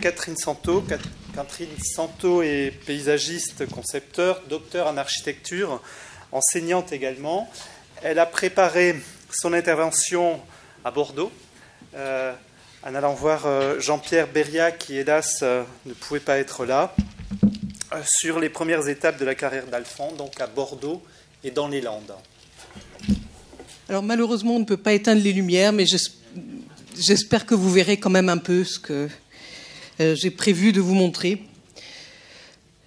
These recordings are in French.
Catherine Santo. Catherine Santo est paysagiste, concepteur, docteur en architecture, enseignante également. Elle a préparé son intervention à Bordeaux euh, en allant voir euh, Jean-Pierre Beria, qui hélas euh, ne pouvait pas être là, sur les premières étapes de la carrière d'Alphand, donc à Bordeaux et dans les Landes. Alors malheureusement, on ne peut pas éteindre les lumières, mais j'espère que vous verrez quand même un peu ce que, euh, j'ai prévu de vous montrer.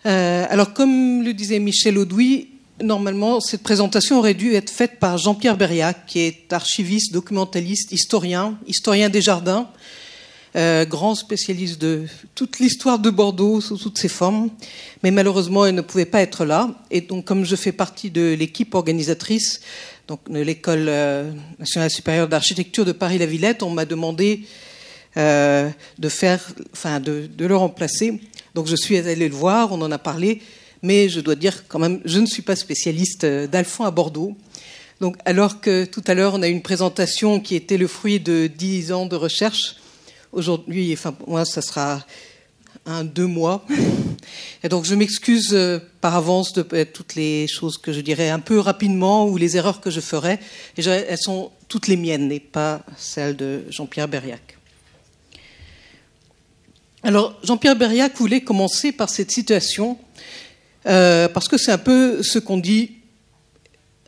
Euh, alors, comme le disait Michel Audouy, normalement, cette présentation aurait dû être faite par Jean-Pierre Berriac, qui est archiviste, documentaliste, historien, historien des jardins, euh, grand spécialiste de toute l'histoire de Bordeaux sous toutes ses formes. Mais malheureusement, elle ne pouvait pas être là. Et donc, comme je fais partie de l'équipe organisatrice donc, de l'École nationale supérieure d'architecture de Paris-la-Villette, on m'a demandé euh, de faire, enfin, de, le remplacer. Donc je suis allée le voir, on en a parlé, mais je dois dire quand même, je ne suis pas spécialiste euh, d'Alphon à Bordeaux. Donc alors que tout à l'heure on a eu une présentation qui était le fruit de dix ans de recherche, aujourd'hui, enfin moi ça sera un deux mois. Et donc je m'excuse euh, par avance de toutes les choses que je dirais un peu rapidement ou les erreurs que je ferai. elles sont toutes les miennes et pas celles de Jean-Pierre Berriac. Alors, Jean-Pierre Berriac voulait commencer par cette situation, euh, parce que c'est un peu ce qu'on dit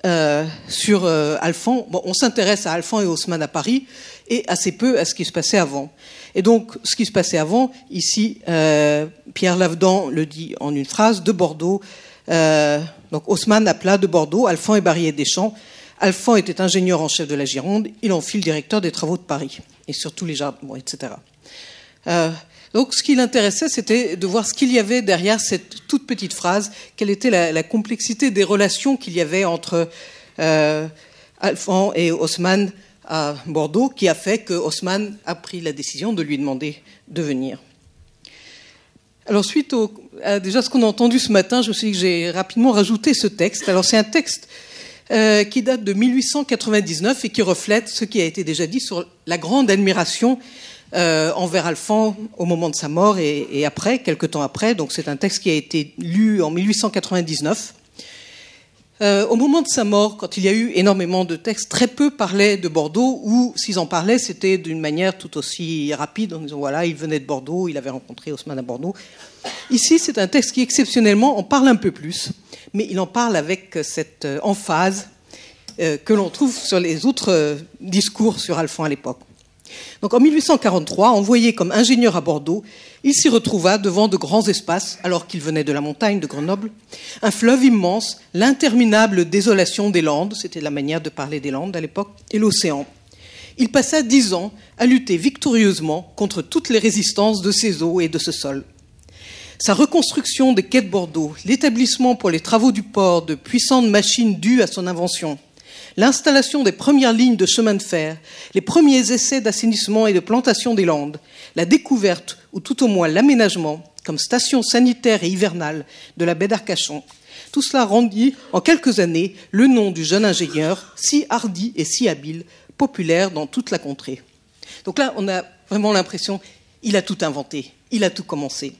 euh, sur euh, Alphand. on s'intéresse à Alphand et Haussmann à Paris, et assez peu à ce qui se passait avant. Et donc, ce qui se passait avant, ici, Pierre Lavedan le dit en une phrase, de Bordeaux, donc Haussmann plat de Bordeaux, Alphand et Barrier champs. Alphand était ingénieur en chef de la Gironde, il en fit le directeur des travaux de Paris, et surtout les jardins, etc. Donc ce qui l'intéressait, c'était de voir ce qu'il y avait derrière cette toute petite phrase, quelle était la, complexité des relations qu'il y avait entre euh, et Haussmann à Bordeaux, qui a fait que Haussmann a pris la décision de lui demander de venir. Alors suite au, à déjà ce qu'on a entendu ce matin, je me suis que j'ai rapidement rajouté ce texte. Alors c'est un texte euh, qui date de 1899 et qui reflète ce qui a été déjà dit sur la grande admiration euh, envers Alphand au moment de sa mort et, après, quelques temps après. Donc c'est un texte qui a été lu en 1899. Euh, au moment de sa mort, quand il y a eu énormément de textes, très peu parlaient de Bordeaux, ou s'ils en parlaient, c'était d'une manière tout aussi rapide, en disant voilà, il venait de Bordeaux, il avait rencontré Haussmann à Bordeaux. Ici, c'est un texte qui, exceptionnellement, en parle un peu plus, mais il en parle avec cette euh, emphase que l'on trouve sur les autres discours sur Alphand à l'époque. Donc en 1843, envoyé comme ingénieur à Bordeaux, il s'y retrouva devant de grands espaces, alors qu'il venait de la montagne de Grenoble, un fleuve immense, l'interminable désolation des Landes, c'était la manière de parler des Landes à l'époque, et l'océan. Il passa dix ans à lutter victorieusement contre toutes les résistances de ces eaux et de ce sol. Sa reconstruction des quais de Bordeaux, l'établissement pour les travaux du port de puissantes machines dues à son invention, l'installation des premières lignes de chemin de fer, les premiers essais d'assainissement et de plantation des landes, la découverte, ou tout au moins l'aménagement, comme station sanitaire et hivernale, de la baie d'Arcachon. Tout cela rendit, en quelques années, le nom du jeune ingénieur, si hardi et si habile, populaire dans toute la contrée. Donc là, on a vraiment l'impression, il a tout inventé, il a tout commencé.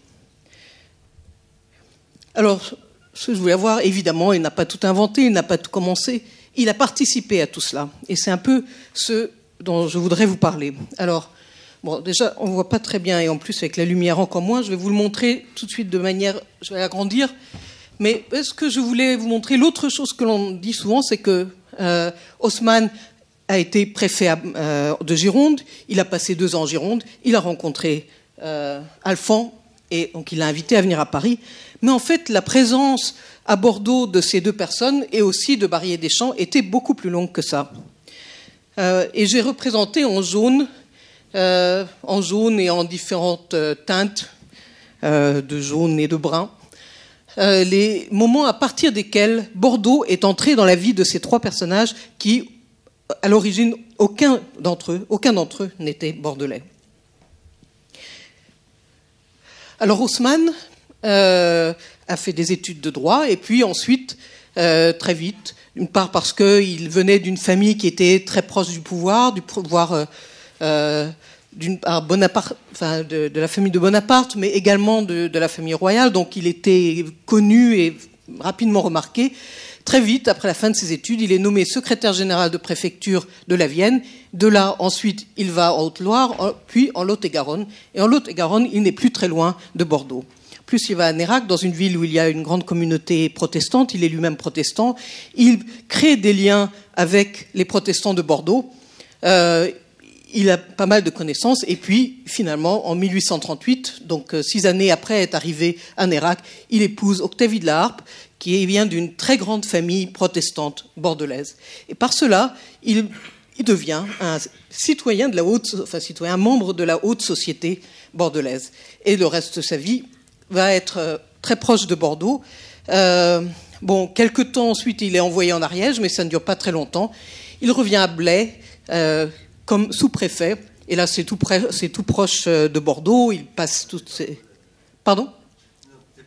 Alors, ce que je voulais avoir, évidemment, il n'a pas tout inventé, il n'a pas tout commencé il a participé à tout cela. Et c'est un peu ce dont je voudrais vous parler. Alors, bon, déjà, on ne voit pas très bien, et en plus, avec la lumière encore moins, je vais vous le montrer tout de suite de manière. Je vais agrandir. Mais ce que je voulais vous montrer, l'autre chose que l'on dit souvent, c'est que euh, Haussmann a été préfet euh, de Gironde, il a passé deux ans en Gironde, il a rencontré euh, Alphand, et donc il l'a invité à venir à Paris. Mais en fait, la présence à Bordeaux de ces deux personnes et aussi de Barrier des Champs était beaucoup plus longue que ça. Euh, et j'ai représenté en jaune, euh, en jaune et en différentes euh, teintes de jaune et de brun, les moments à partir desquels Bordeaux est entré dans la vie de ces trois personnages qui, à l'origine, aucun d'entre eux, aucun d'entre eux n'était bordelais. Alors Haussmann, a fait des études de droit, et puis ensuite, euh, très vite, d'une part parce qu'il venait d'une famille qui était très proche du pouvoir, du pouvoir euh, euh, de, la famille de Bonaparte, mais également de, de la famille royale, donc il était connu et rapidement remarqué. Très vite, après la fin de ses études, il est nommé secrétaire général de préfecture de la Vienne. De là, ensuite, il va en Haute-Loire, puis en Lot-et-Garonne. Et en Lot-et-Garonne, il n'est plus très loin de Bordeaux plus il va à Nérac, dans une ville où il y a une grande communauté protestante, il est lui-même protestant, il crée des liens avec les protestants de Bordeaux, euh, il a pas mal de connaissances, et puis finalement, en 1838, donc euh, six années après être arrivé à Nérac, il épouse Octavie de la Harpe, qui vient d'une très grande famille protestante bordelaise. Et par cela, il, devient un citoyen de la haute, enfin citoyen, membre de la haute société bordelaise. Et le reste de sa vie, va être euh, très proche de Bordeaux. Euh, bon, quelques temps ensuite, il est envoyé en Ariège, mais ça ne dure pas très longtemps. Il revient à Blaye euh, comme sous-préfet, et là, c'est tout, tout, proche de Bordeaux. Il passe toutes ces. Pardon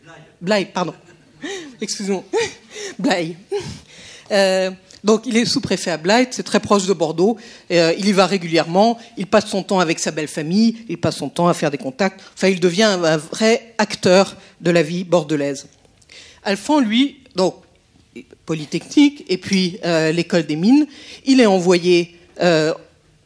Blaye. Blaye, pardon. Excusez-moi. Blaye. Donc il est sous-préfet à Blight, c'est très proche de Bordeaux. Euh, il y va régulièrement, il passe son temps avec sa belle famille, il passe son temps à faire des contacts. Enfin, il devient un, vrai acteur de la vie bordelaise. Alphand, lui, donc Polytechnique et puis euh, l'école des mines, il est envoyé euh,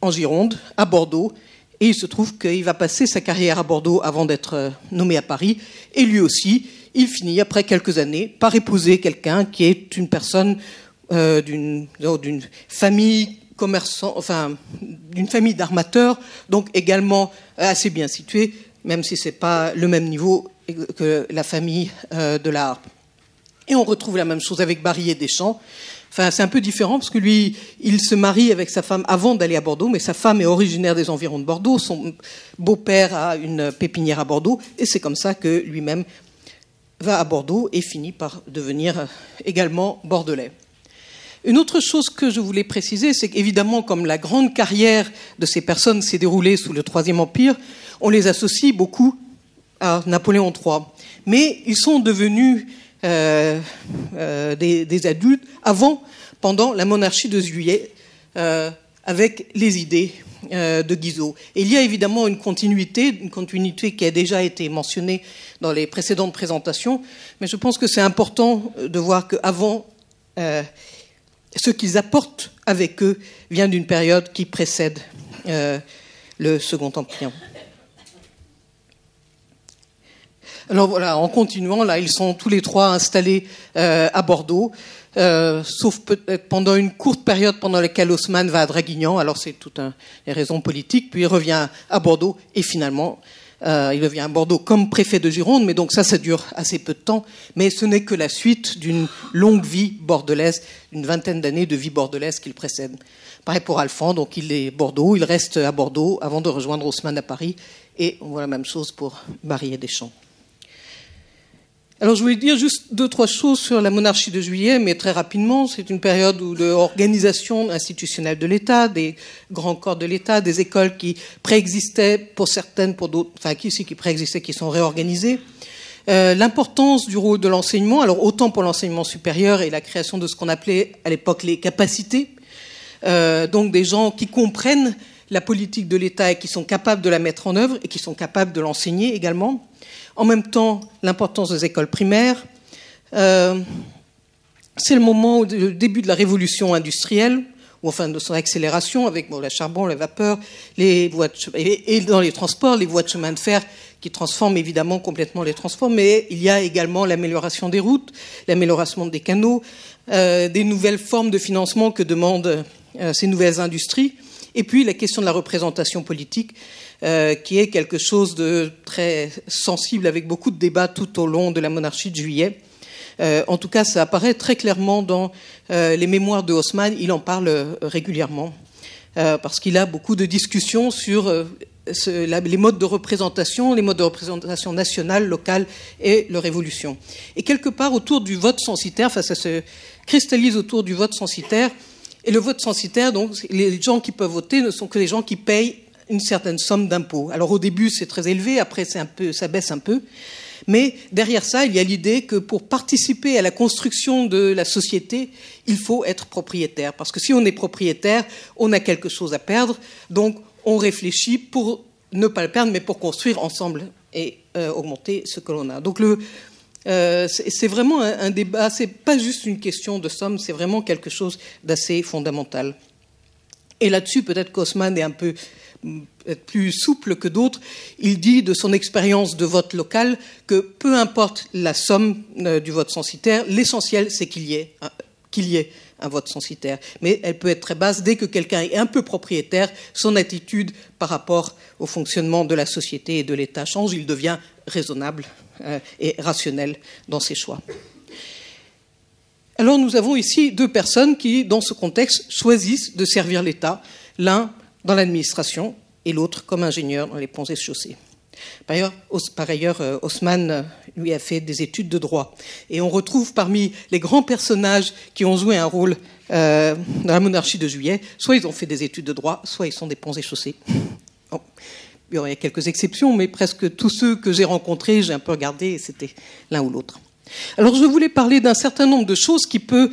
en Gironde, à Bordeaux, et il se trouve qu'il va passer sa carrière à Bordeaux avant d'être nommé à Paris. Et lui aussi, il finit, après quelques années, par épouser quelqu'un qui est une personne euh, oh, d'une famille commerçant, enfin d'une famille d'armateurs, donc également euh, assez bien située, même si ce n'est pas le même niveau que la famille euh, de la Et on retrouve la même chose avec Barry et Deschamps. Enfin, c'est un peu différent parce que lui, il se marie avec sa femme avant d'aller à Bordeaux, mais sa femme est originaire des environs de Bordeaux. Son beau-père a une pépinière à Bordeaux, et c'est comme ça que lui-même va à Bordeaux et finit par devenir également bordelais. Une autre chose que je voulais préciser, c'est qu'évidemment, comme la grande carrière de ces personnes s'est déroulée sous le Troisième Empire, on les associe beaucoup à Napoléon III. Mais ils sont devenus euh, euh, des, adultes avant, pendant la monarchie de Juillet, euh, avec les idées de Guizot. il y a évidemment une continuité, une continuité qui a déjà été mentionnée dans les précédentes présentations, mais je pense que c'est important de voir qu'avant ce qu'ils apportent avec eux vient d'une période qui précède euh, le Second Empire. Alors voilà, en continuant, là, ils sont tous les trois installés euh, à Bordeaux, euh, sauf pendant une courte période pendant laquelle Haussmann va à Draguignan, alors c'est toutes un, les raisons politiques, puis il revient à Bordeaux et finalement euh, il devient à Bordeaux comme préfet de Gironde, mais donc ça, ça dure assez peu de temps. Mais ce n'est que la suite d'une longue vie bordelaise, d'une vingtaine d'années de vie bordelaise qu'il précède. Pareil pour Alphand, donc il est Bordeaux, il reste à Bordeaux avant de rejoindre Haussmann à Paris. Et on voit la même chose pour Marie et Deschamps. Alors je voulais dire juste deux, trois choses sur la monarchie de juillet, mais très rapidement. C'est une période où l'organisation institutionnelle de l'État, des grands corps de l'État, des écoles qui préexistaient pour certaines, pour d'autres, enfin qui, si, qui préexistaient, qui sont réorganisées. Euh, L'importance du rôle de l'enseignement, alors autant pour l'enseignement supérieur et la création de ce qu'on appelait à l'époque les capacités, euh, donc des gens qui comprennent la politique de l'État et qui sont capables de la mettre en œuvre et qui sont capables de l'enseigner également en même temps l'importance des écoles primaires. Euh, c'est le moment, le début de la révolution industrielle, ou enfin de son accélération, avec le charbon, la vapeur, les voies et, dans les transports, les voies de chemin de fer qui transforment évidemment complètement les transports, mais il y a également l'amélioration des routes, l'amélioration des canaux, euh, des nouvelles formes de financement que demandent euh, ces nouvelles industries, et puis la question de la représentation politique euh, qui est quelque chose de très sensible avec beaucoup de débats tout au long de la monarchie de juillet. Euh, en tout cas, ça apparaît très clairement dans euh, les mémoires de Haussmann. Il en parle régulièrement parce qu'il a beaucoup de discussions sur les modes de représentation, les modes de représentation nationale, locale et leur évolution. Et quelque part autour du vote censitaire, enfin, ça se cristallise autour du vote censitaire. Et le vote censitaire, donc, les gens qui peuvent voter ne sont que les gens qui payent une certaine somme d'impôts. Alors au début, c'est très élevé, après, ça baisse un peu. Mais derrière ça, il y a l'idée que pour participer à la construction de la société, il faut être propriétaire. Parce que si on est propriétaire, on a quelque chose à perdre. Donc, on réfléchit pour ne pas le perdre, mais pour construire ensemble et euh, augmenter ce que l'on a. Donc, euh, c'est vraiment un, débat. débat, c'est pas juste une question de somme, c'est vraiment quelque chose d'assez fondamental. Et là-dessus, peut-être qu'Haussmann est un peu être plus souple que d'autres, il dit de son expérience de vote local que peu importe la somme euh, du vote censitaire, l'essentiel c'est qu'il y ait qu'il y ait un vote censitaire. Mais elle peut être très basse dès que quelqu'un est un peu propriétaire, son attitude par rapport au fonctionnement de la société et de l'État change, il devient raisonnable euh, et rationnel dans ses choix. Alors nous avons ici deux personnes qui, dans ce contexte, choisissent de servir l'État. L'un dans l'administration et l'autre comme ingénieur dans les ponts et chaussées. Par ailleurs, Haussmann euh, euh, lui a fait des études de droit. Et on retrouve parmi les grands personnages qui ont joué un rôle euh, dans la monarchie de juillet, soit ils ont fait des études de droit, soit ils sont des ponts et chaussées. Il y a quelques exceptions, mais presque tous ceux que j'ai rencontrés, j'ai un peu regardé, et c'était l'un ou l'autre. Alors je voulais parler d'un certain nombre de choses qui, peut,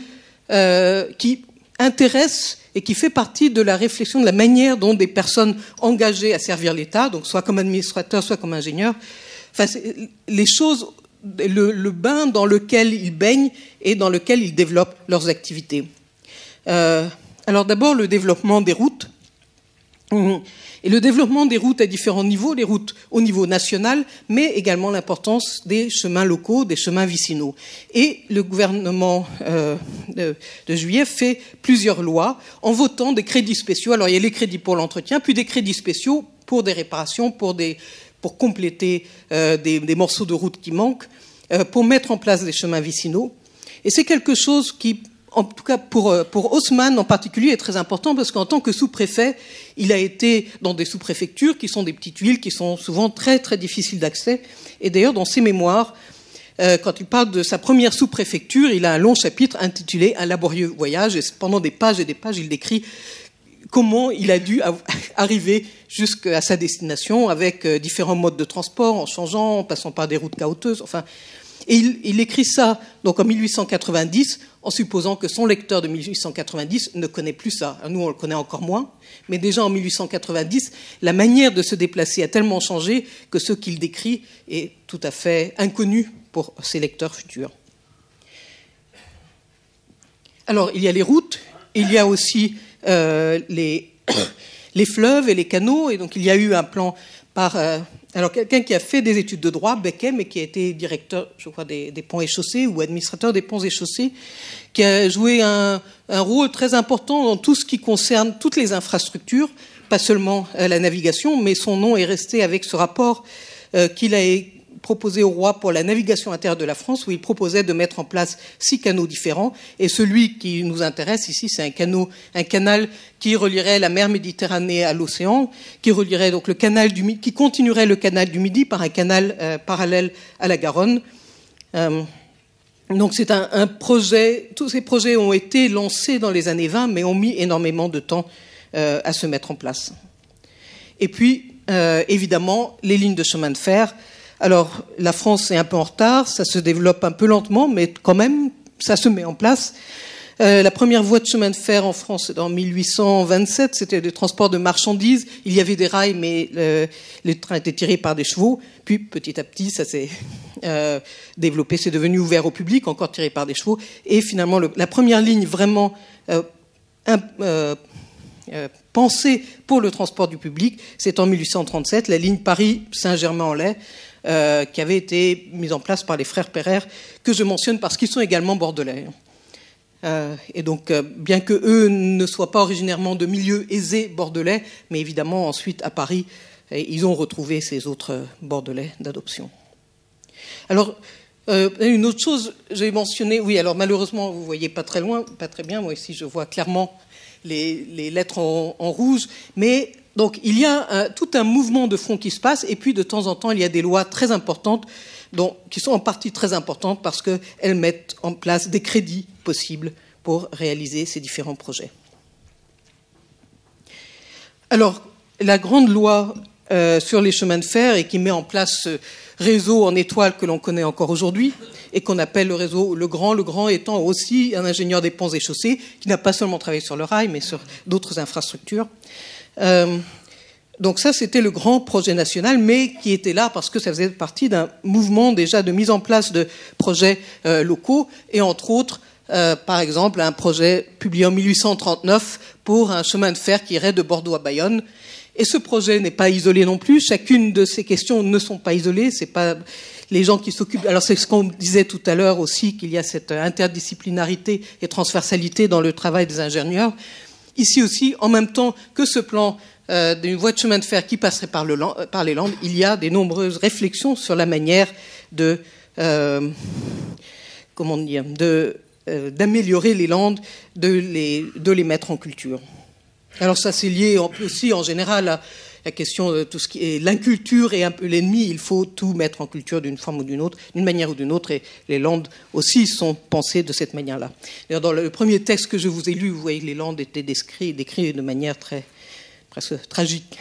qui intéressent et qui fait partie de la réflexion de la manière dont des personnes engagées à servir l'État, donc soit comme administrateur, soit comme ingénieur, les choses, le, bain dans lequel ils baignent et dans lequel ils développent leurs activités. Euh, alors d'abord le développement des routes. Mmh. Et le développement des routes à différents niveaux, les routes au niveau national, mais également l'importance des chemins locaux, des chemins vicinaux. Et le gouvernement euh, de, juillet fait plusieurs lois en votant des crédits spéciaux. Alors il y a les crédits pour l'entretien, puis des crédits spéciaux pour des réparations, pour, compléter euh, des, morceaux de route qui manquent, euh, pour mettre en place des chemins vicinaux. Et c'est quelque chose qui en tout cas pour, euh, pour Haussmann en particulier, est très important parce qu'en tant que sous-préfet, il a été dans des sous-préfectures qui sont des petites villes qui sont souvent très très difficiles d'accès. Et d'ailleurs, dans ses mémoires, euh, quand il parle de sa première sous-préfecture, il a un long chapitre intitulé Un laborieux voyage. Et pendant des pages et des pages, il décrit comment il a dû arriver jusqu'à sa destination avec euh, différents modes de transport, en changeant, en passant par des routes caoteuses. Enfin, et il, écrit ça donc en 1890, en supposant que son lecteur de 1890 ne connaît plus ça. Nous, on le connaît encore moins, mais déjà en 1890, la manière de se déplacer a tellement changé que ce qu'il décrit est tout à fait inconnu pour ses lecteurs futurs. Alors, il y a les routes, il y a aussi euh, les, les, fleuves et les canaux, et donc il y a eu un plan par euh, alors, quelqu'un qui a fait des études de droit, Beckham, et qui a été directeur, je crois, des, ponts et chaussées, ou administrateur des ponts et chaussées, qui a joué un, rôle très important dans tout ce qui concerne toutes les infrastructures, pas seulement euh, la navigation, mais son nom est resté avec ce rapport euh, qu'il a, proposé au roi pour la navigation intérieure de la France, où il proposait de mettre en place six canaux différents. Et celui qui nous intéresse ici, c'est un, canal qui relierait la mer Méditerranée à l'océan, qui relierait donc le canal du qui continuerait le canal du Midi par un canal euh, parallèle à la Garonne. Euh, donc c'est un, projet, tous ces projets ont été lancés dans les années 20, mais ont mis énormément de temps euh, à se mettre en place. Et puis, évidemment, les lignes de chemin de fer, alors, la France est un peu en retard, ça se développe un peu lentement, mais quand même, ça se met en place. Euh, la première voie de chemin de fer en France en 1827, c'était le transport de marchandises. Il y avait des rails, mais les trains étaient tirés par des chevaux. Puis petit à petit, ça s'est euh, développé, c'est devenu ouvert au public, encore tiré par des chevaux. Et finalement, la première ligne vraiment euh, pensée pour le transport du public, c'est en 1837, la ligne Paris-Saint-Germain-en-Laye, euh, qui avait été mise en place par les frères Pereire, que je mentionne parce qu'ils sont également bordelais. Euh, et donc, euh, bien que eux ne soient pas originairement de milieux aisés bordelais, mais évidemment ensuite à Paris, ils ont retrouvé ces autres bordelais d'adoption. Alors, une autre chose, j'ai mentionné, oui, alors malheureusement, vous voyez pas très loin, pas très bien, moi ici je vois clairement les, lettres en, en, rouge, mais donc il y a tout un mouvement de fond qui se passe, et puis de temps en temps, il y a des lois très importantes, qui sont en partie très importantes parce qu'elles mettent en place des crédits possibles pour réaliser ces différents projets. Alors, la grande loi euh, sur les chemins de fer et qui met en place ce réseau en étoile que l'on connaît encore aujourd'hui et qu'on appelle le réseau Le Grand. Le Grand étant aussi un ingénieur des ponts et chaussées qui n'a pas seulement travaillé sur le rail mais sur d'autres infrastructures. Euh, donc ça, c'était le grand projet national, mais qui était là parce que ça faisait partie d'un mouvement déjà de mise en place de projets euh, locaux, et entre autres, par exemple, un projet publié en 1839 pour un chemin de fer qui irait de Bordeaux à Bayonne, et ce projet n'est pas isolé non plus. Chacune de ces questions ne sont pas isolées. n'est pas les gens qui s'occupent. Alors c'est ce qu'on disait tout à l'heure aussi qu'il y a cette interdisciplinarité et transversalité dans le travail des ingénieurs. Ici aussi, en même temps que ce plan euh, d'une voie de chemin de fer qui passerait par, les Landes, il y a des nombreuses réflexions sur la manière de euh, comment dire, euh, d'améliorer les Landes, de les mettre en culture. Alors ça, c'est lié aussi en général à la question de tout ce qui est l'inculture et un peu l'ennemi. Il faut tout mettre en culture d'une forme ou d'une autre, d'une manière ou d'une autre, et les Landes aussi sont pensées de cette manière-là. dans le premier texte que je vous ai lu, vous voyez que les Landes étaient décrites de manière très presque tragique.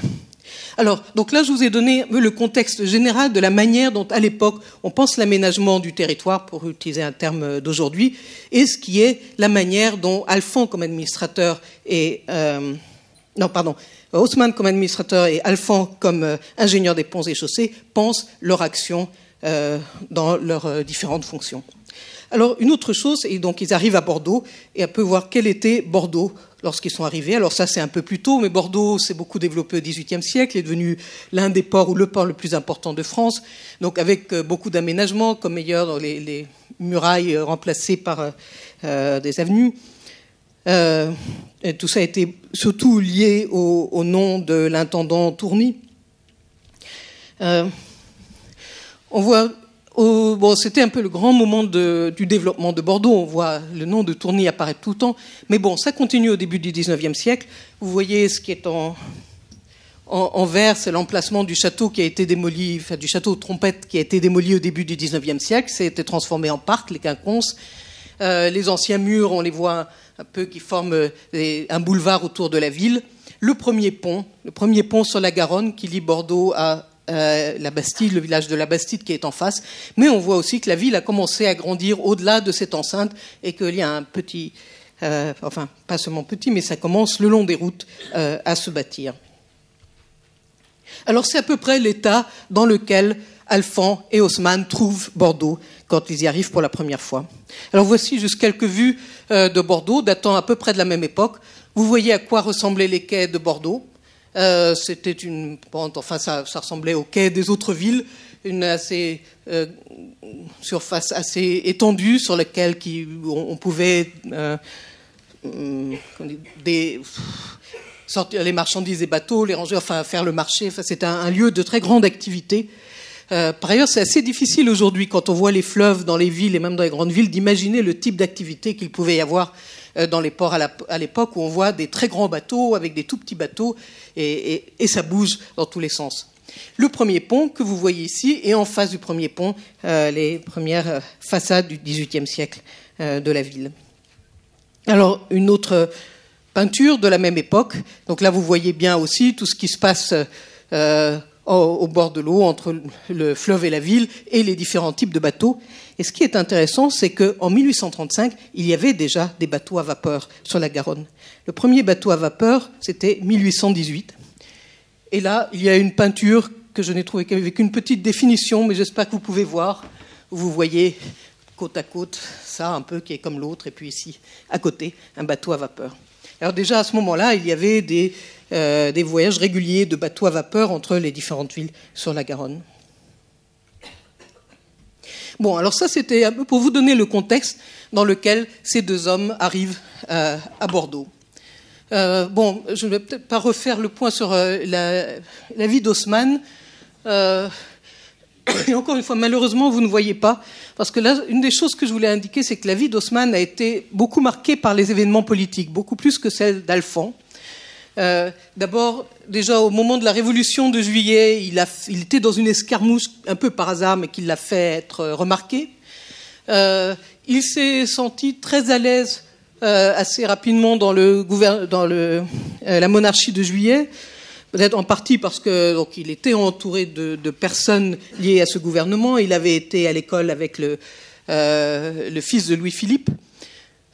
Alors, donc là, je vous ai donné le contexte général de la manière dont, à l'époque, on pense l'aménagement du territoire, pour utiliser un terme d'aujourd'hui, et ce qui est la manière dont Alphand, comme administrateur, et... Euh, non, pardon, Haussmann comme administrateur et Alphand comme euh, ingénieur des ponts et chaussées pensent leur action euh, dans leurs différentes fonctions. Alors, une autre chose, et donc ils arrivent à Bordeaux, et on peut voir quel était Bordeaux lorsqu'ils sont arrivés. Alors ça, c'est un peu plus tôt, mais Bordeaux s'est beaucoup développé au XVIIIe siècle, est devenu l'un des ports ou le port le plus important de France, donc avec euh, beaucoup d'aménagements, comme d'ailleurs les, murailles euh, remplacées par euh, des avenues. et tout ça a été surtout lié au, nom de l'intendant Tourny. on voit bon, c'était un peu le grand moment du développement de Bordeaux. On voit le nom de Tourny apparaître tout le temps. Mais bon, ça continue au début du 19e siècle. Vous voyez ce qui est en, vert, c'est l'emplacement du château qui a été démoli, enfin, du château Trompette qui a été démoli au début du 19e siècle. Ça a été transformé en parc, les quinconces. Euh, les anciens murs, on les voit un peu qui forment euh, un boulevard autour de la ville. Le premier pont, le premier pont sur la Garonne qui lie Bordeaux à euh, la Bastide, le village de la Bastide qui est en face, mais on voit aussi que la ville a commencé à grandir au-delà de cette enceinte et qu'il y a un petit, euh, enfin pas seulement petit, mais ça commence le long des routes euh, à se bâtir. Alors c'est à peu près l'état dans lequel Alphand et Haussmann trouvent Bordeaux quand ils y arrivent pour la première fois. Alors voici juste quelques vues de Bordeaux datant à peu près de la même époque. Vous voyez à quoi ressemblaient les quais de Bordeaux euh, c'était une pente, enfin ça, ressemblait au quai des autres villes, une assez euh, surface assez étendue sur laquelle on, pouvait euh, sortir les marchandises des bateaux, les ranger, enfin faire le marché. C'était un, lieu de très grande activité. par ailleurs, c'est assez difficile aujourd'hui, quand on voit les fleuves dans les villes et même dans les grandes villes, d'imaginer le type d'activité qu'il pouvait y avoir euh, dans les ports à l'époque où on voit des très grands bateaux avec des tout petits bateaux et, ça bouge dans tous les sens. Le premier pont que vous voyez ici est en face du premier pont euh, les premières euh, façades du XVIIIe siècle de la ville. Alors une autre peinture de la même époque. Donc là vous voyez bien aussi tout ce qui se passe au bord de l'eau, entre le fleuve et la ville, et les différents types de bateaux. Et ce qui est intéressant, c'est qu'en 1835, il y avait déjà des bateaux à vapeur sur la Garonne. Le premier bateau à vapeur, c'était 1818. Et là, il y a une peinture que je n'ai trouvée qu'avec une petite définition, mais j'espère que vous pouvez voir. Vous voyez côte à côte, ça un peu qui est comme l'autre, et puis ici, à côté, un bateau à vapeur. Alors déjà à ce moment-là, il y avait euh, des, voyages réguliers de bateaux à vapeur entre les différentes villes sur la Garonne. Bon, alors ça c'était un peu pour vous donner le contexte dans lequel ces deux hommes arrivent euh, à Bordeaux. Euh, bon, je ne vais peut-être pas refaire le point sur la, la vie d'Haussmann. Et encore une fois, malheureusement, vous ne voyez pas, parce que là, une des choses que je voulais indiquer, c'est que la vie d'Haussmann a été beaucoup marquée par les événements politiques, beaucoup plus que celle d'Alphand. Euh, d'abord, déjà au moment de la révolution de juillet, il, était dans une escarmouche un peu par hasard, mais qui l'a fait être euh, remarqué. Euh, il s'est senti très à l'aise assez rapidement dans, la monarchie de juillet peut-être en partie parce que donc il était entouré de, personnes liées à ce gouvernement. Il avait été à l'école avec le, euh, fils de Louis-Philippe.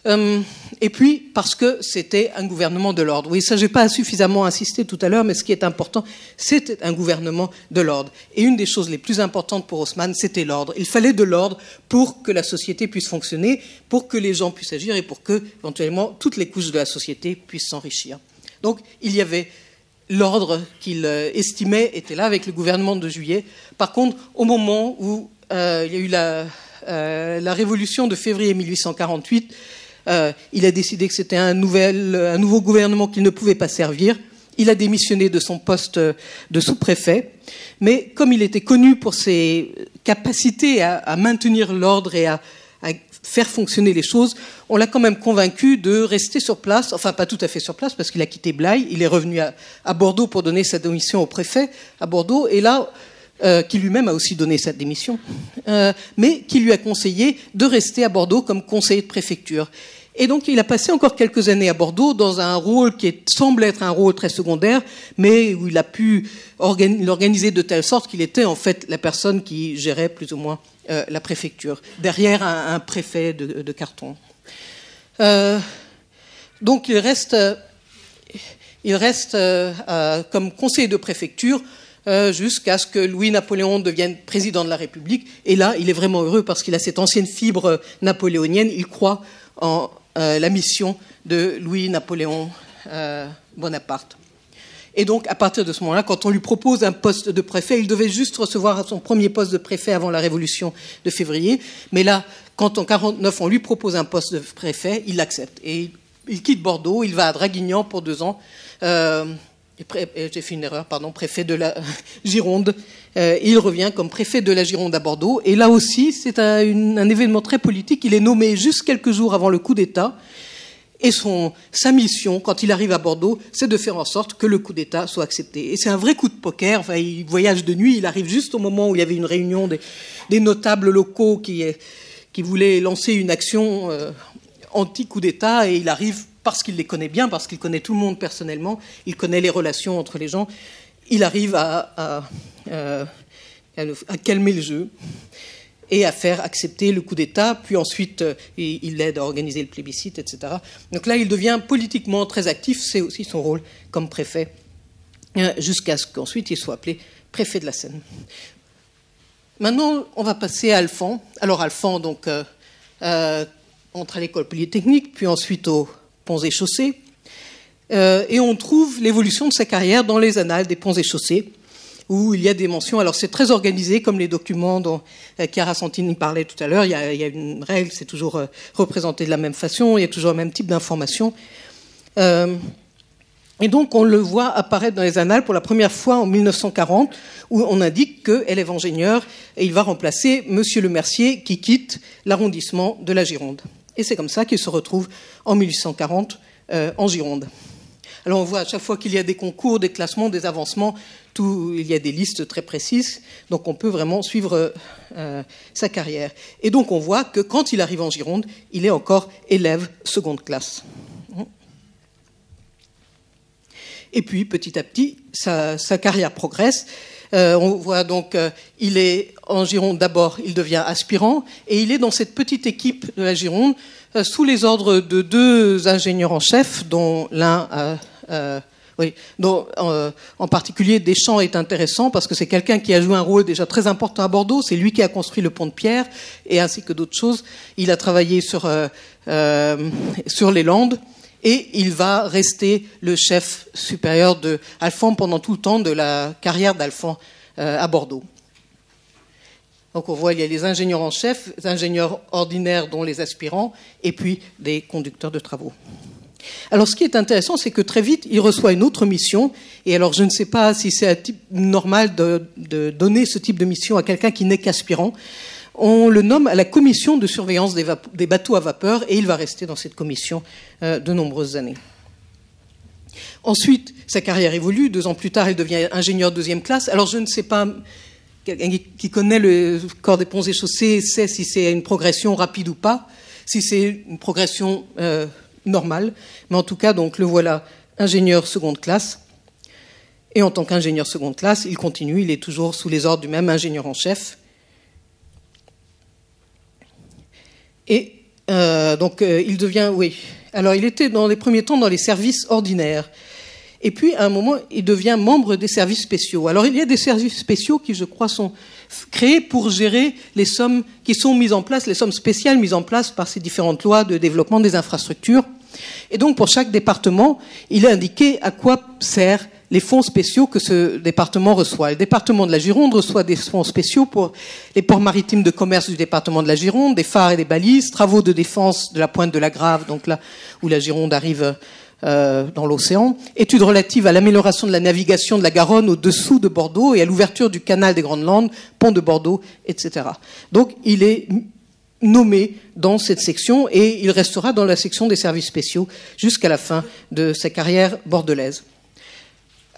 Euh, et puis parce que c'était un gouvernement de l'ordre. Oui, ça j'ai pas suffisamment insisté tout à l'heure, mais ce qui est important, c'était un gouvernement de l'ordre. Et une des choses les plus importantes pour Haussmann, c'était l'ordre. Il fallait de l'ordre pour que la société puisse fonctionner, pour que les gens puissent agir et pour que éventuellement toutes les couches de la société puissent s'enrichir. Donc il y avait l'ordre qu'il euh, estimait était là avec le gouvernement de juillet. Par contre, au moment où euh, il y a eu la, euh, révolution de février 1848, il a décidé que c'était un, un, nouveau gouvernement qu'il ne pouvait pas servir. Il a démissionné de son poste de sous-préfet, mais comme il était connu pour ses capacités à maintenir l'ordre et à à faire fonctionner les choses, on l'a quand même convaincu de rester sur place, enfin pas tout à fait sur place, parce qu'il a quitté Blaye, il est revenu à, Bordeaux pour donner sa démission au préfet à Bordeaux, et là, euh, qui lui-même a aussi donné sa démission, euh, mais qui lui a conseillé de rester à Bordeaux comme conseiller de préfecture. Et donc il a passé encore quelques années à Bordeaux dans un rôle qui semble être un rôle très secondaire, mais où il a pu l'organiser de telle sorte qu'il était en fait la personne qui gérait plus ou moins euh, la préfecture, derrière un, préfet de, carton. Euh, donc il reste, il reste euh, comme conseiller de préfecture jusqu'à ce que Louis-Napoléon devienne président de la République. Et là, il est vraiment heureux parce qu'il a cette ancienne fibre napoléonienne. Il croit en, euh, la mission de Louis-Napoléon euh, Bonaparte. Et donc, à partir de ce moment-là, quand on lui propose un poste de préfet, il devait juste recevoir son premier poste de préfet avant la Révolution de février. Mais là, quand en 49, on lui propose un poste de préfet, il l'accepte. Et il quitte Bordeaux, il va à Draguignan pour deux ans. Euh, j'ai fait une erreur, pardon, préfet de la Gironde euh, il revient comme préfet de la Gironde à Bordeaux. Et là aussi, c'est un, événement très politique. Il est nommé juste quelques jours avant le coup d'État. Et son, sa mission, quand il arrive à Bordeaux, c'est de faire en sorte que le coup d'État soit accepté. Et c'est un vrai coup de poker. il voyage de nuit. Il arrive juste au moment où il y avait une réunion des, notables locaux qui, qui voulaient lancer une action euh, anti-coup d'État. Et il arrive parce qu'il les connaît bien, parce qu'il connaît tout le monde personnellement. Il connaît les relations entre les gens il arrive euh, à, calmer le jeu et à faire accepter le coup d'État, puis ensuite euh, il, l'aide à organiser le plébiscite, etc. Donc là, il devient politiquement très actif, c'est aussi son rôle comme préfet, euh, jusqu'à ce qu'ensuite il soit appelé préfet de la Seine. Maintenant, on va passer à Alphand. Alors Alphand, donc, entre à l'école polytechnique, puis ensuite aux ponts et chaussées. Euh, et on trouve l'évolution de sa carrière dans les annales des ponts et chaussées, où il y a des mentions. Alors c'est très organisé, comme les documents dont euh, Chiara Santini parlait tout à l'heure. Il, y a une règle, c'est toujours euh, représenté de la même façon, il y a toujours le même type d'information. et donc on le voit apparaître dans les annales pour la première fois en 1940, où on indique est ingénieur, et il va remplacer Monsieur le Mercier qui quitte l'arrondissement de la Gironde. Et c'est comme ça qu'il se retrouve en 1840 en Gironde. Alors on voit à chaque fois qu'il y a des concours, des classements, des avancements, tout, il y a des listes très précises, donc on peut vraiment suivre euh, sa carrière. Et donc on voit que quand il arrive en Gironde, il est encore élève seconde classe. Et puis petit à petit, sa, sa carrière progresse. Euh, on voit donc, euh, il est en Gironde d'abord, il devient aspirant, et il est dans cette petite équipe de la Gironde euh, sous les ordres de deux ingénieurs en chef, dont l'un en particulier Deschamps est intéressant parce que c'est quelqu'un qui a joué un rôle déjà très important à Bordeaux. C'est lui qui a construit le pont de pierre et ainsi que d'autres choses. Il a travaillé sur les Landes et il va rester le chef supérieur de pendant tout le temps de la carrière d'Alphon euh, à Bordeaux. Donc on voit, il y a les ingénieurs en chef, les ingénieurs ordinaires dont les aspirants, et puis des conducteurs de travaux. Alors ce qui est intéressant, c'est que très vite, il reçoit une autre mission, et alors je ne sais pas si c'est normal de donner ce type de mission à quelqu'un qui n'est qu'aspirant, on le nomme à la commission de surveillance des, bateaux à vapeur et il va rester dans cette commission euh, de nombreuses années. Ensuite, sa carrière évolue. Deux ans plus tard, il devient ingénieur deuxième classe. Alors, je ne sais pas, quelqu'un qui connaît le corps des ponts et chaussées sait si c'est une progression rapide ou pas, si c'est une progression euh, normale. Mais en tout cas, donc, le voilà ingénieur seconde classe. Et en tant qu'ingénieur seconde classe, il continue, il est toujours sous les ordres du même ingénieur en chef. Et euh, donc euh, il devient, oui. Alors il était dans les premiers temps dans les services ordinaires. Et puis à un moment, il devient membre des services spéciaux. Alors il y a des services spéciaux qui, je crois, sont créés pour gérer les sommes qui sont mises en place, les sommes spéciales mises en place par ces différentes lois de développement des infrastructures. Et donc pour chaque département, il est indiqué à quoi sert les fonds spéciaux que ce département reçoit. Le département de la Gironde reçoit des fonds spéciaux pour les ports maritimes de commerce du département de la Gironde, des phares et des balises, travaux de défense de la pointe de la Grave, donc là où la Gironde arrive euh, dans l'océan, études relatives à l'amélioration de la navigation de la Garonne au-dessous de Bordeaux et à l'ouverture du canal des Grandes Landes, pont de Bordeaux, etc. Donc il est nommé dans cette section et il restera dans la section des services spéciaux jusqu'à la fin de sa carrière bordelaise.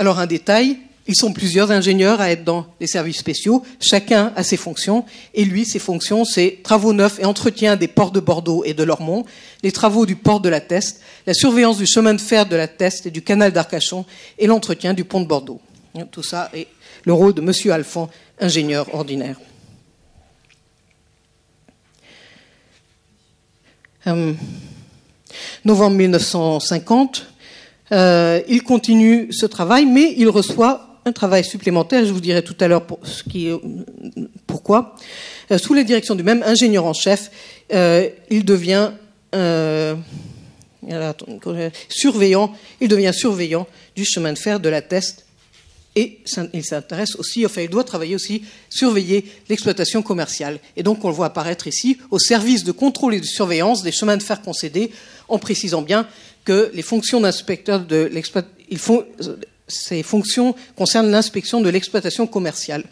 Alors un détail, ils sont plusieurs ingénieurs à être dans les services spéciaux, chacun a ses fonctions, et lui, ses fonctions, c'est travaux neufs et entretien des ports de Bordeaux et de Lormont, les travaux du port de la Teste, la surveillance du chemin de fer de la Teste et du canal d'Arcachon, et l'entretien du pont de Bordeaux. Tout ça est le rôle de Monsieur Alphand, ingénieur ordinaire. Euh, novembre 1950, euh, il continue ce travail, mais il reçoit un travail supplémentaire, je vous dirai tout à l'heure pour ce qui pourquoi, euh, sous la direction du même ingénieur en chef, euh, il devient surveillant, il devient surveillant du chemin de fer de la test, et il s'intéresse aussi, il doit travailler aussi, surveiller l'exploitation commerciale. Et donc on le voit apparaître ici au service de contrôle et de surveillance des chemins de fer concédés en précisant bien que les fonctions d'inspecteur de l'exploitation, ces fonctions concernent l'inspection de l'exploitation commerciale,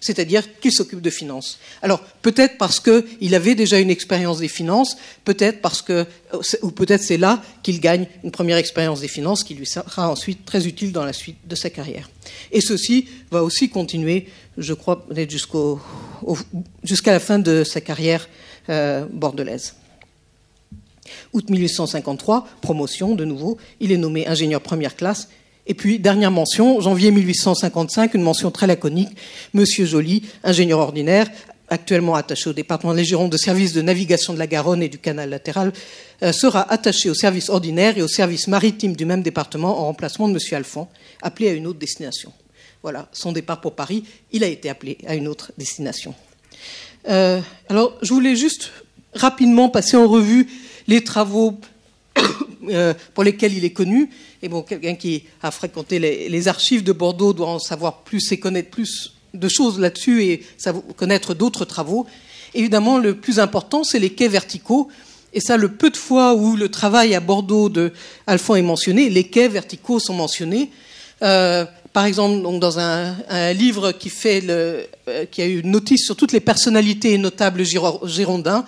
c'est-à-dire qu'il s'occupe de finances. Alors peut-être parce qu'il avait déjà une expérience des finances, peut-être parce que, ou peut-être c'est là qu'il gagne une première expérience des finances qui lui sera ensuite très utile dans la suite de sa carrière. Et ceci va aussi continuer, je crois, jusqu'à la fin de sa carrière euh, bordelaise. Août 1853, promotion de nouveau, il est nommé ingénieur première classe. Et puis, dernière mention, janvier 1855, une mention très laconique, Monsieur Joly, ingénieur ordinaire, actuellement attaché au département Légiron de service de navigation de la Garonne et du canal latéral, euh, sera attaché au service ordinaire et au service maritime du même département en remplacement de Monsieur Alphand, appelé à une autre destination. Voilà, son départ pour Paris, il a été appelé à une autre destination. Euh, alors, je voulais juste rapidement passer en revue les travaux euh, pour lesquels il est connu. Et bon, quelqu'un qui a fréquenté les, archives de Bordeaux doit en savoir plus et connaître plus de choses là-dessus et savoir, connaître d'autres travaux. Évidemment, le plus important, c'est les quais verticaux. Et ça, le peu de fois où le travail à Bordeaux de Alphon est mentionné, les quais verticaux sont mentionnés. Euh, par exemple, donc dans un, livre qui, fait le, euh, qui a eu une notice sur toutes les personnalités notables girondins,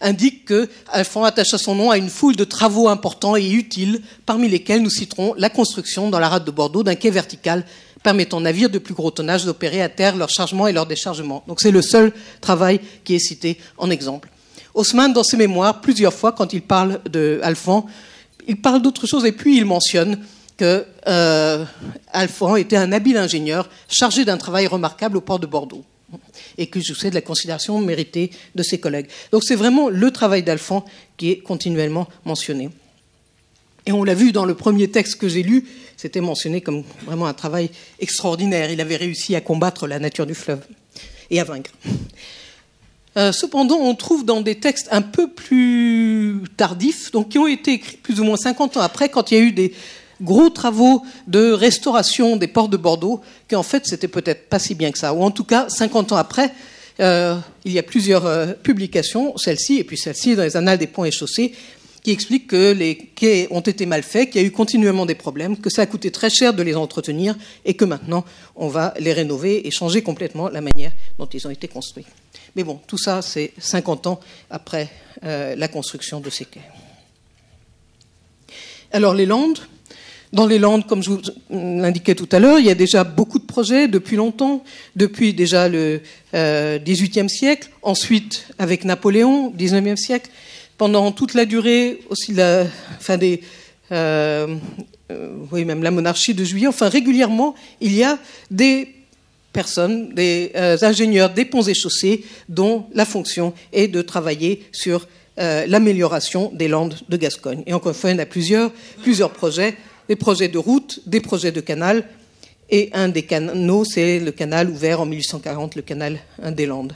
indique que attacha attache son nom à une foule de travaux importants et utiles, parmi lesquels nous citerons la construction dans la rade de Bordeaux d'un quai vertical permettant aux navires de plus gros tonnage d'opérer à terre leur chargement et leur déchargement. Donc c'est le seul travail qui est cité en exemple. Haussmann, dans ses mémoires, plusieurs fois, quand il parle d'Alphand, il parle d'autre chose et puis il mentionne que euh, était un habile ingénieur chargé d'un travail remarquable au port de Bordeaux et que je de la considération méritée de ses collègues. Donc c'est vraiment le travail d'Alphand qui est continuellement mentionné. Et on l'a vu dans le premier texte que j'ai lu, c'était mentionné comme vraiment un travail extraordinaire. Il avait réussi à combattre la nature du fleuve et à vaincre. Euh, cependant, on trouve dans des textes un peu plus tardifs, donc qui ont été écrits plus ou moins 50 ans après, quand il y a eu des, gros travaux de restauration des ports de Bordeaux, en fait, c'était peut-être pas si bien que ça. Ou en tout cas, 50 ans après, euh, il y a plusieurs euh, publications, celle-ci et puis celle-ci dans les Annales des Ponts et Chaussées, qui expliquent que les quais ont été mal faits, qu'il y a eu continuellement des problèmes, que ça a coûté très cher de les entretenir et que maintenant, on va les rénover et changer complètement la manière dont ils ont été construits. Mais bon, tout ça, c'est 50 ans après euh, la construction de ces quais. Alors, les Landes, dans les Landes, comme je vous l'indiquais tout à l'heure, il y a déjà beaucoup de projets depuis longtemps, depuis déjà le euh, XVIIIe siècle, ensuite avec Napoléon, 19e siècle, pendant toute la durée aussi la, fin des, euh, même la monarchie de Juillet. Enfin régulièrement, il y a des personnes, des euh, ingénieurs des ponts et chaussées dont la fonction est de travailler sur l'amélioration des Landes de Gascogne. Et encore une fois, il y a plusieurs, plusieurs projets des projets de route, des projets de canal, et un des canaux, c'est le canal ouvert en 1840, le canal des Landes,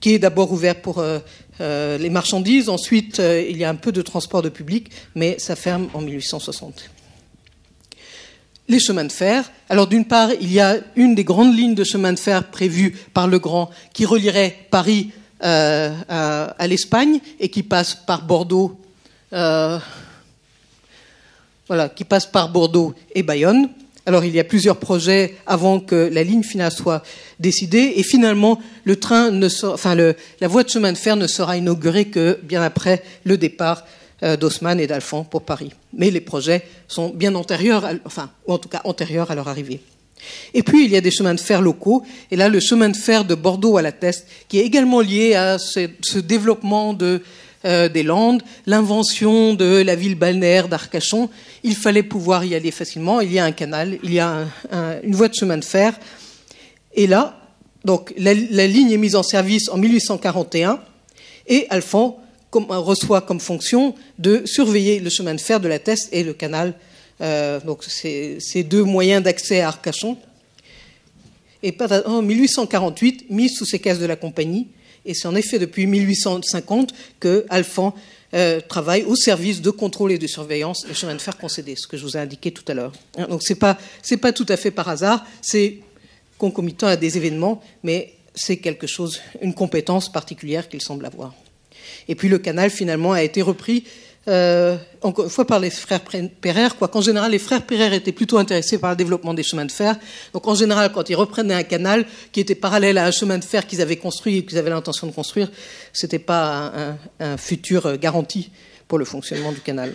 qui est d'abord ouvert pour euh, euh, les marchandises, ensuite euh, il y a un peu de transport de public, mais ça ferme en 1860. Les chemins de fer. Alors d'une part, il y a une des grandes lignes de chemin de fer prévues par Le Grand, qui relierait Paris à l'Espagne et qui passe par Bordeaux, qui passe par Bordeaux et Bayonne. Alors il y a plusieurs projets avant que la ligne finale soit décidée et finalement le train enfin la voie de chemin de fer ne sera inaugurée que bien après le départ euh, d'Haussmann et d'Alphand pour Paris. Mais les projets sont bien antérieurs, enfin ou en tout cas antérieurs à leur arrivée. Et puis il y a des chemins de fer locaux et là le chemin de fer de Bordeaux à la Teste qui est également lié à ce développement de euh, des Landes, l'invention de la ville balnéaire d'Arcachon. Il fallait pouvoir y aller facilement. Il y a un canal, il y a une voie de chemin de fer. Et là, donc, la, ligne est mise en service en 1841 et Alphand comme, reçoit comme fonction de surveiller le chemin de fer de la Teste et le canal. Euh, donc, ces deux moyens d'accès à Arcachon. Et en 1848, mise sous ses caisses de la compagnie, et c'est en effet depuis 1850 que Alphand euh, travaille au service de contrôle et de surveillance des chemin de fer concédés, ce que je vous ai indiqué tout à l'heure. Hein, donc ce n'est pas, pas tout à fait par hasard, c'est concomitant à des événements, mais c'est quelque chose, une compétence particulière qu'il semble avoir. Et puis le canal finalement a été repris euh, encore une fois par les frères Pereire, quoi qu'en général, les frères Pereire étaient plutôt intéressés par le développement des chemins de fer. Donc en général, quand ils reprenaient un canal qui était parallèle à un chemin de fer qu'ils avaient construit et qu'ils avaient l'intention de construire, c'était pas un, un futur garanti pour le fonctionnement du canal.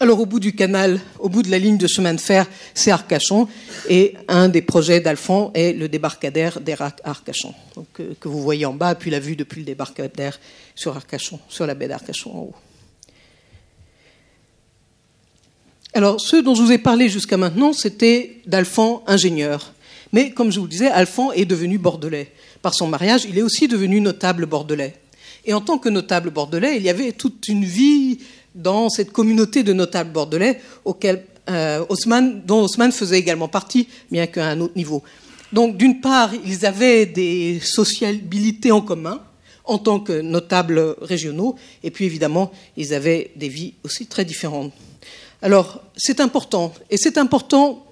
Alors au bout du canal, au bout de la ligne de chemin de fer, c'est Arcachon, et un des projets d'Alphon est le débarcadère d'Arcachon, euh, que vous voyez en bas, puis la vue depuis le débarcadère sur Arcachon, sur la baie d'Arcachon en haut. Alors ce dont je vous ai parlé jusqu'à maintenant, c'était d'Alphon ingénieur. Mais comme je vous disais, Alphon est devenu bordelais. Par son mariage, il est aussi devenu notable bordelais. Et en tant que notable bordelais, il y avait toute une vie dans cette communauté de notables bordelais auquel, euh, dont Haussmann faisait également partie, bien qu'à un autre niveau. Donc d'une part, ils avaient des sociabilités en commun en tant que notables régionaux, et puis évidemment, ils avaient des vies aussi très différentes. Alors c'est important, et c'est important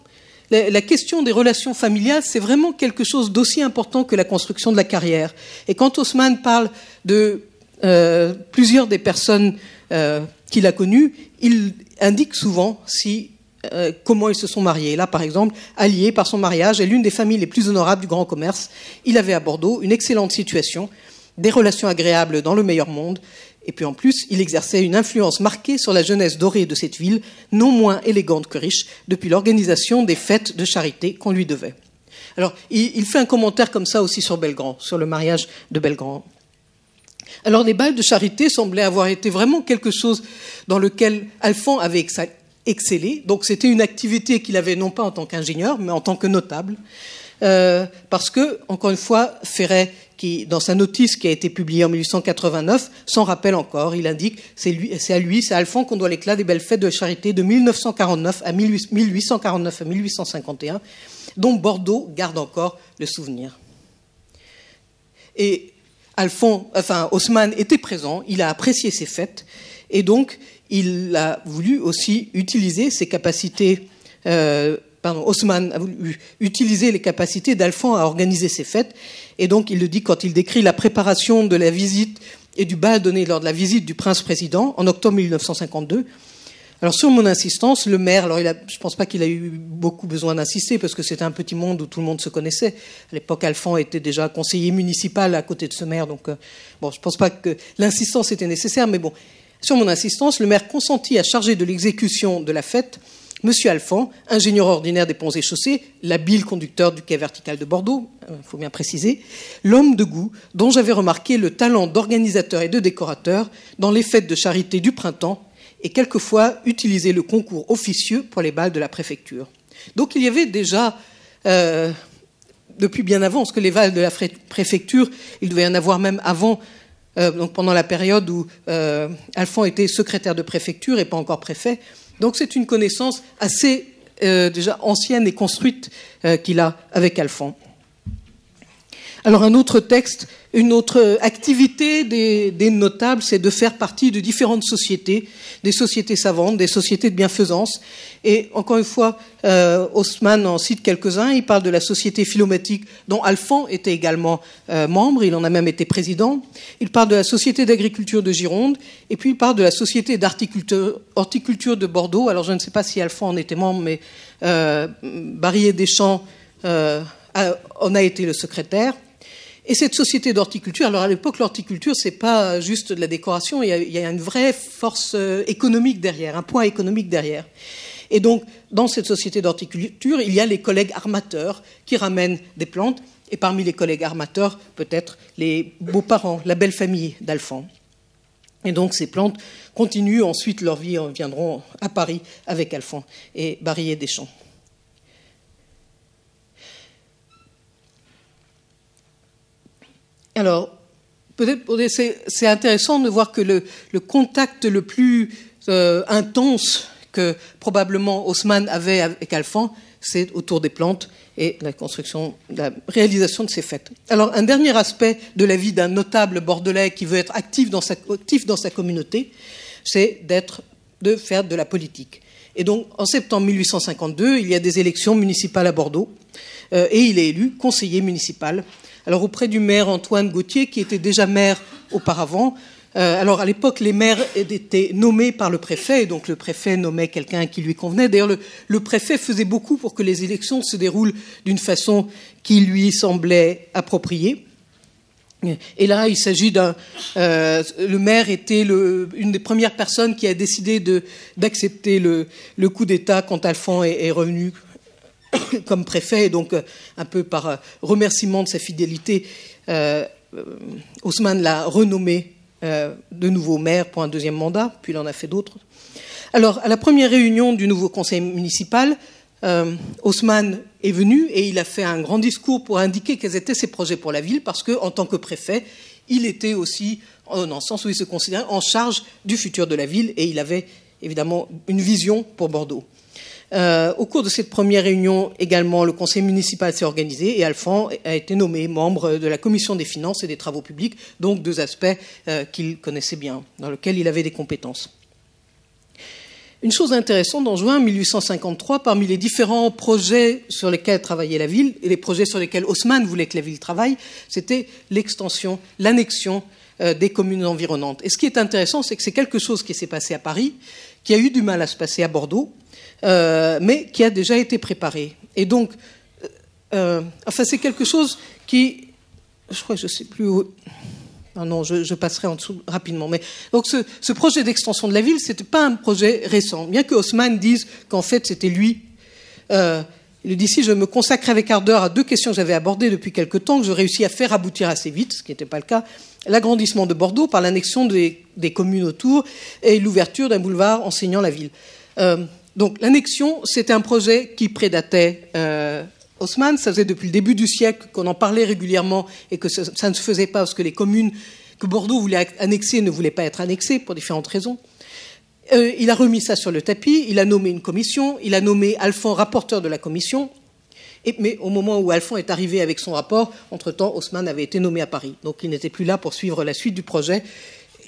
la, question des relations familiales, c'est vraiment quelque chose d'aussi important que la construction de la carrière. Et quand Haussmann parle de euh, plusieurs des personnes euh, qu'il a connu, il indique souvent si, euh, comment ils se sont mariés. Là, par exemple, allié par son mariage, à l'une des familles les plus honorables du grand commerce. Il avait à Bordeaux une excellente situation, des relations agréables dans le meilleur monde, et puis en plus, il exerçait une influence marquée sur la jeunesse dorée de cette ville, non moins élégante que riche, depuis l'organisation des fêtes de charité qu'on lui devait. Alors, il, fait un commentaire comme ça aussi sur Belgrand, sur le mariage de Belgrand. Alors les bals de charité semblaient avoir été vraiment quelque chose dans lequel Alphon avait excellé. Donc c'était une activité qu'il avait non pas en tant qu'ingénieur, mais en tant que notable. Euh, parce que, encore une fois, Ferret, qui, dans sa notice qui a été publiée en 1889, s'en rappelle encore. Il indique c'est, à lui, c'est à qu'on doit l'éclat des belles fêtes de charité de 1949 à 1849 à 1851, dont Bordeaux garde encore le souvenir. Et Alphonse, enfin, Haussmann était présent, il a apprécié ces fêtes, et donc il a voulu aussi utiliser ses capacités, euh, pardon, Haussmann a voulu utiliser les capacités d'Alphon à organiser ses fêtes, et donc il le dit quand il décrit la préparation de la visite et du bal donné lors de la visite du prince-président en octobre 1952, alors sur mon insistance, le maire, je ne pense pas qu'il a eu beaucoup besoin d'insister parce que c'était un petit monde où tout le monde se connaissait. À l'époque, Alphand était déjà conseiller municipal à côté de ce maire, donc euh, bon, je ne pense pas que l'insistance était nécessaire, mais bon, sur mon insistance, le maire consentit à charger de l'exécution de la fête Monsieur Alphand, ingénieur ordinaire des ponts et chaussées, l'habile conducteur du quai vertical de Bordeaux, euh, il faut bien préciser, l'homme de goût dont j'avais remarqué le talent d'organisateur et de décorateur dans les fêtes de charité du printemps et quelquefois utiliser le concours officieux pour les bals de la préfecture. Donc il y avait déjà, euh, depuis bien avant, ce que les bals de la préfecture, il devait y en avoir même avant, euh, donc pendant la période où euh, Alphon était secrétaire de préfecture et pas encore préfet. Donc c'est une connaissance assez déjà ancienne et construite qu'il a avec Alphand. Alors un autre texte, une autre activité des, notables, c'est de faire partie de différentes sociétés, des sociétés savantes, des sociétés de bienfaisance. Et encore une fois, euh, Haussmann en cite quelques-uns. Il parle de la société philomatique dont Alphand était également euh, membre, il en a même été président. Il parle de la société d'agriculture de Gironde, et puis il parle de la société d'horticulture de Bordeaux. Alors je ne sais pas si Alphon en était membre, mais euh, Barrier Deschamps euh, en a été le secrétaire. Et cette société d'horticulture, alors à l'époque, l'horticulture, n'est pas juste de la décoration, il y, a, une vraie force euh, économique derrière, un point économique derrière. Et donc, dans cette société d'horticulture, il y a les collègues armateurs qui ramènent des plantes, et parmi les collègues armateurs, peut-être les beaux-parents, la belle famille d'Alphand. Et donc, ces plantes continuent ensuite leur vie, euh, viendront à Paris avec Alphand et des Deschamps. Alors, peut-être c'est intéressant de voir que le, contact le plus euh, intense que probablement Haussmann avait avec Alphand, c'est autour des plantes et la construction, la réalisation de ces fêtes. Alors, un dernier aspect de la vie d'un notable bordelais qui veut être actif dans sa, communauté, c'est d'être, de faire de la politique. Et donc, en septembre 1852, il y a des élections municipales à Bordeaux, euh, et il est élu conseiller municipal alors auprès du maire Antoine Gauthier, qui était déjà maire auparavant, euh, alors à l'époque, les maires étaient nommés par le préfet, donc le préfet nommait quelqu'un qui lui convenait. D'ailleurs, le, préfet faisait beaucoup pour que les élections se déroulent d'une façon qui lui semblait appropriée. Et là, il s'agit d'un. Euh, le maire était une des premières personnes qui a décidé d'accepter le, coup d'État quand Alphand est, revenu comme préfet, et donc euh, un peu par euh, remerciement de sa fidélité, euh, Haussmann l'a renommé de nouveau maire pour un deuxième mandat, puis il en a fait d'autres. Alors, à la première réunion du nouveau conseil municipal, Haussmann est venu et il a fait un grand discours pour indiquer quels étaient ses projets pour la ville, parce qu'en tant que préfet, il était aussi, dans le sens où il se considérait, en charge du futur de la ville et il avait évidemment une vision pour Bordeaux. Euh, au cours de cette première réunion, également, le conseil municipal s'est organisé et Alphand a été nommé membre de la commission des finances et des travaux publics, donc deux aspects euh, qu'il connaissait bien, dans lesquels il avait des compétences. Une chose intéressante, en juin 1853, parmi les différents projets sur lesquels travaillait la ville et les projets sur lesquels Haussmann voulait que la ville travaille, c'était l'extension, l'annexion euh, des communes environnantes. Et ce qui est intéressant, c'est que c'est quelque chose qui s'est passé à Paris, qui a eu du mal à se passer à Bordeaux, euh, mais qui a déjà été préparé. Et donc, euh, euh, enfin, c'est quelque chose qui, je crois, je ne sais plus où. Ah non, je, passerai en dessous rapidement. Mais donc, ce, projet d'extension de la ville, c'était pas un projet récent. Bien que Haussmann dise qu'en fait, c'était lui. Euh, il dit je me consacre avec ardeur à deux questions que j'avais abordées depuis quelque temps, que je réussis à faire aboutir assez vite, ce qui n'était pas le cas, l'agrandissement de Bordeaux par l'annexion des, communes autour et l'ouverture d'un boulevard enseignant la ville. Donc l'annexion, c'était un projet qui prédatait euh, Haussmann. Ça faisait depuis le début du siècle qu'on en parlait régulièrement et que ça, ne se faisait pas parce que les communes que Bordeaux voulait annexer ne voulaient pas être annexées pour différentes raisons. Euh, il a remis ça sur le tapis, il a nommé une commission, il a nommé Alphon rapporteur de la commission, mais au moment où Alphon est arrivé avec son rapport, entre-temps, Haussmann avait été nommé à Paris. Donc il n'était plus là pour suivre la suite du projet.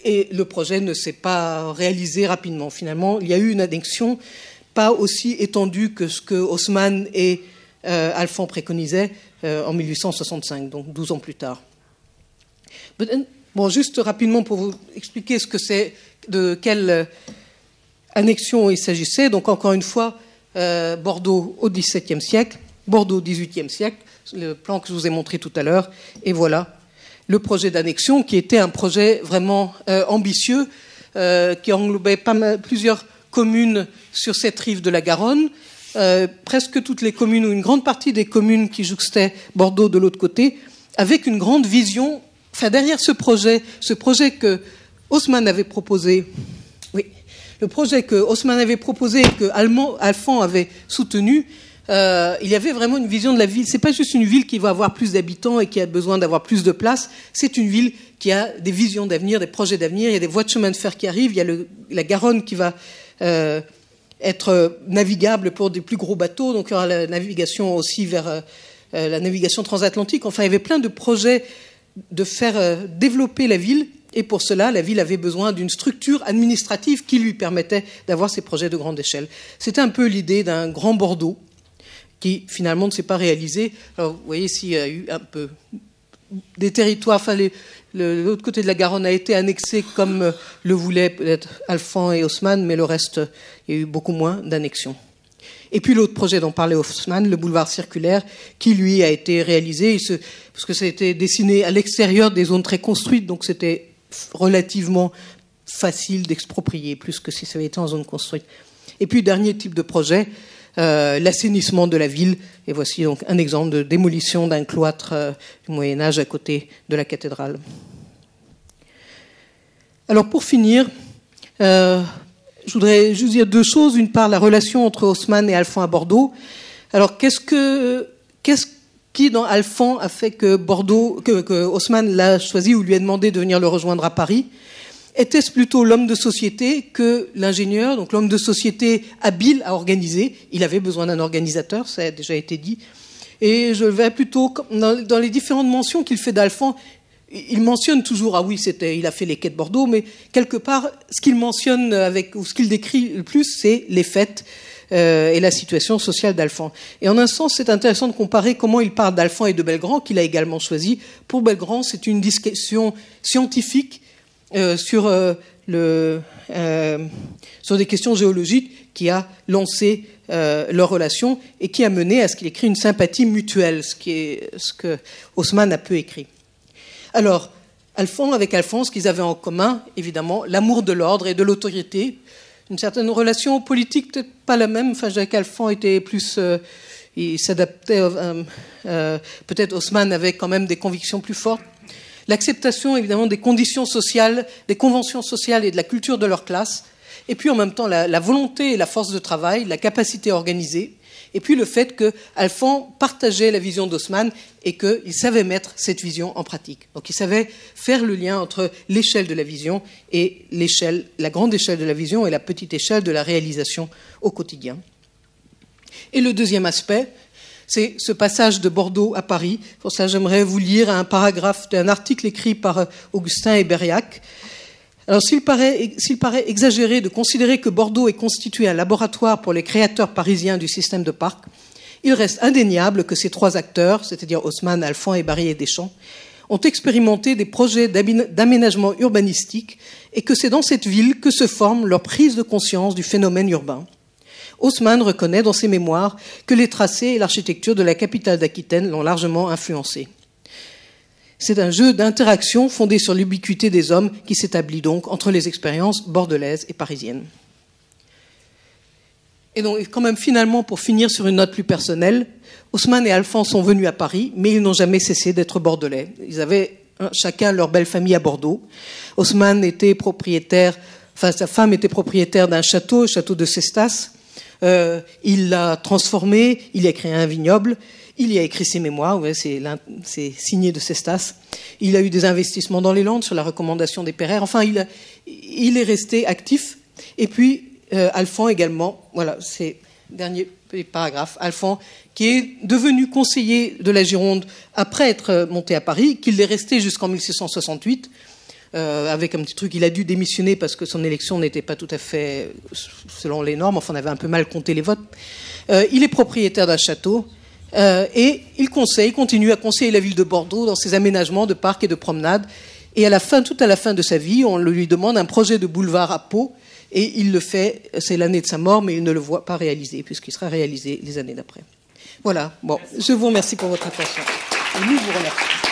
Et le projet ne s'est pas réalisé rapidement. Finalement, il y a eu une annexion pas aussi étendu que ce que Haussmann et Alphon euh, Alphand préconisaient euh, en 1865, donc 12 ans plus tard. Bon, juste rapidement pour vous expliquer ce que c'est, de quelle annexion il s'agissait. Donc, encore une fois, euh, Bordeaux au XVIIe siècle, Bordeaux au XVIIIe siècle, le plan que je vous ai montré tout à l'heure, et voilà le projet d'annexion qui était un projet vraiment ambitieux qui englobait plusieurs communes sur cette rive de la Garonne. Euh, presque toutes les communes ou une grande partie des communes qui jouxtaient Bordeaux de l'autre côté, avec une grande vision. Enfin, derrière ce projet, ce projet que Haussmann avait proposé, oui, le projet que Haussmann avait proposé et que Allemand, Alphand avait soutenu, euh, il y avait vraiment une vision de la ville. C'est pas juste une ville qui va avoir plus d'habitants et qui a besoin d'avoir plus de place. C'est une ville qui a des visions d'avenir, des projets d'avenir. Il y a des voies de chemin de fer qui arrivent. Il y a la Garonne qui va euh, être navigable pour des plus gros bateaux. Donc il y aura la navigation aussi vers euh, euh, la navigation transatlantique. Enfin, il y avait plein de projets de faire développer la ville. Et pour cela, la ville avait besoin d'une structure administrative qui lui permettait d'avoir ces projets de grande échelle. C'était un peu l'idée d'un grand Bordeaux qui finalement ne s'est pas réalisé. Alors vous voyez, s'il y a eu un peu des territoires, enfin, L'autre côté de la Garonne a été annexé comme euh, le voulaient peut-être Alphand et Haussmann, mais le reste, il y a eu beaucoup moins d'annexions. Et puis l'autre projet dont parlait Haussmann, le boulevard circulaire, qui lui a été réalisé, parce que ça a été dessiné à l'extérieur des zones très construites, donc c'était relativement facile d'exproprier, plus que si ça avait été en zone construite. Et puis dernier type de projet, euh, l'assainissement de la ville. Et voici donc un exemple de démolition d'un cloître euh, du Moyen Âge à côté de la cathédrale. Alors pour finir, euh, je voudrais juste dire deux choses. Une part, la relation entre Haussmann et Alphand à Bordeaux. Alors qu'est-ce qui dans Alphand a fait que Bordeaux, que Haussmann l'a choisi ou lui a demandé de venir le rejoindre à Paris était-ce plutôt l'homme de société que l'ingénieur, donc l'homme de société habile à organiser Il avait besoin d'un organisateur, ça a déjà été dit. Et je vais plutôt, dans, les différentes mentions qu'il fait d'Alphand, il mentionne toujours, ah oui, c'était, il a fait les quais de Bordeaux, mais quelque part, ce qu'il mentionne avec, ou ce qu'il décrit le plus, c'est les fêtes euh, et la situation sociale d'Alphand. Et en un sens, c'est intéressant de comparer comment il parle d'Alphand et de Belgrand, qu'il a également choisi. Pour Belgrand, c'est une discussion scientifique euh, euh, euh, sur, des questions géologiques qui a lancé leur relation et qui a mené à ce qu'il écrit une sympathie mutuelle, ce, qui que a peu écrit. Alors, Alphonse, avec Alphonse, qu'ils avaient en commun, évidemment, l'amour de l'ordre et de l'autorité, une certaine relation politique, peut-être pas la même. Enfin, Jacques Alphonse était plus. il s'adaptait. peut-être Haussmann avait quand même des convictions plus fortes l'acceptation évidemment des conditions sociales, des conventions sociales et de la culture de leur classe, et puis en même temps la, volonté et la force de travail, la capacité organisée, et puis le fait que partageait la vision d'Haussmann et qu'il savait mettre cette vision en pratique. Donc il savait faire le lien entre l'échelle de la vision et la grande échelle de la vision et la petite échelle de la réalisation au quotidien. Et le deuxième aspect, c'est ce passage de Bordeaux à Paris. Pour ça, j'aimerais vous lire un paragraphe d'un article écrit par euh, Augustin et Berriac. Alors, s'il paraît, exagéré de considérer que Bordeaux est constitué un laboratoire pour les créateurs parisiens du système de parc, il reste indéniable que ces trois acteurs, c'est-à-dire Haussmann, Alphand et et Deschamps, ont expérimenté des projets d'aménagement urbanistique et que c'est dans cette ville que se forme leur prise de conscience du phénomène urbain Haussmann reconnaît dans ses mémoires que les tracés et l'architecture de la capitale d'Aquitaine l'ont largement influencé. C'est un jeu d'interaction fondé sur l'ubiquité des hommes qui s'établit donc entre les expériences bordelaises et parisiennes. Et donc, quand même, finalement, pour finir sur une note plus personnelle, Haussmann et Alphonse sont venus à Paris, mais ils n'ont jamais cessé d'être bordelais. Ils avaient hein, chacun leur belle famille à Bordeaux. Haussmann était propriétaire, enfin, sa femme était propriétaire d'un château, le château de Cestas, euh, il l'a transformé, il y a créé un vignoble, il y a écrit ses mémoires, c'est signé de Cestas. Il a eu des investissements dans les Landes sur la recommandation des Pereires. Enfin, il, est resté actif. Et puis, Alphon euh, Alphand également, voilà, c'est dernier paragraphe, Alphand, qui est devenu conseiller de la Gironde après être monté à Paris, qu'il est resté jusqu'en 1668 euh, avec un petit truc. Il a dû démissionner parce que son élection n'était pas tout à fait selon les normes. Enfin, on avait un peu mal compté les votes. Euh, il est propriétaire d'un château. Euh, et il conseille, continue à conseiller la ville de Bordeaux dans ses aménagements de parcs et de promenades. Et à la fin, tout à la fin de sa vie, on lui demande un projet de boulevard à Pau. Et il le fait, c'est l'année de sa mort, mais il ne le voit pas réalisé, puisqu'il sera réalisé les années d'après. Voilà, bon, je vous remercie pour votre attention. Et nous vous remercions.